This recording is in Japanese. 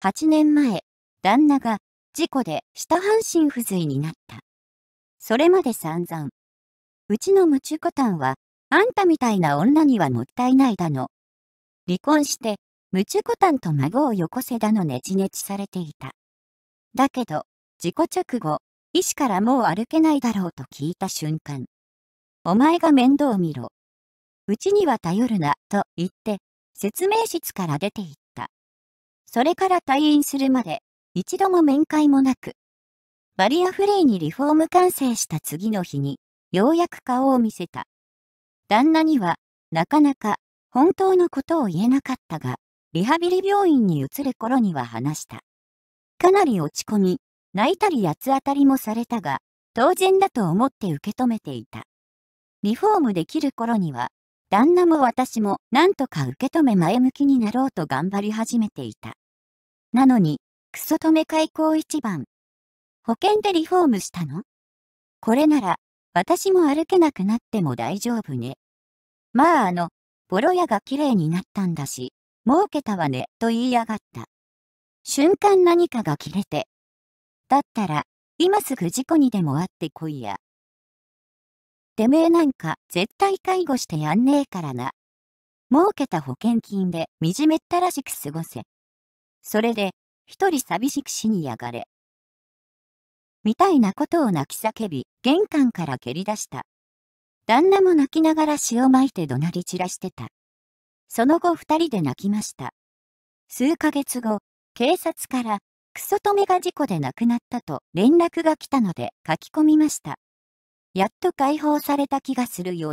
8年前、旦那が事故で下半身不随になった。それまで散々。うちのムチュコタンは、あんたみたいな女にはもったいないだの。離婚して、ムチュコタンと孫をよこせだのねじねちされていた。だけど、事故直後、医師からもう歩けないだろうと聞いた瞬間。お前が面倒見ろ。うちには頼るな、と言って、説明室から出て行った。それから退院するまで、一度も面会もなく、バリアフリーにリフォーム完成した次の日に、ようやく顔を見せた。旦那には、なかなか、本当のことを言えなかったが、リハビリ病院に移る頃には話した。かなり落ち込み、泣いたり八つ当たりもされたが、当然だと思って受け止めていた。リフォームできる頃には、旦那も私も何とか受け止め前向きになろうと頑張り始めていた。なのに、クソ止め開口一番。保険でリフォームしたのこれなら、私も歩けなくなっても大丈夫ね。まああの、ボロ屋が綺麗になったんだし、儲けたわね、と言いやがった。瞬間何かが切れて。だったら、今すぐ事故にでも会ってこいや。てめえなんか絶対介護してやんねえからな。儲けた保険金で惨めったらしく過ごせ。それで、一人寂しく死にやがれ。みたいなことを泣き叫び、玄関から蹴り出した。旦那も泣きながら死をまいて怒鳴り散らしてた。その後二人で泣きました。数ヶ月後、警察から、クソ止めが事故で亡くなったと連絡が来たので書き込みました。やっと解放された気がするよ。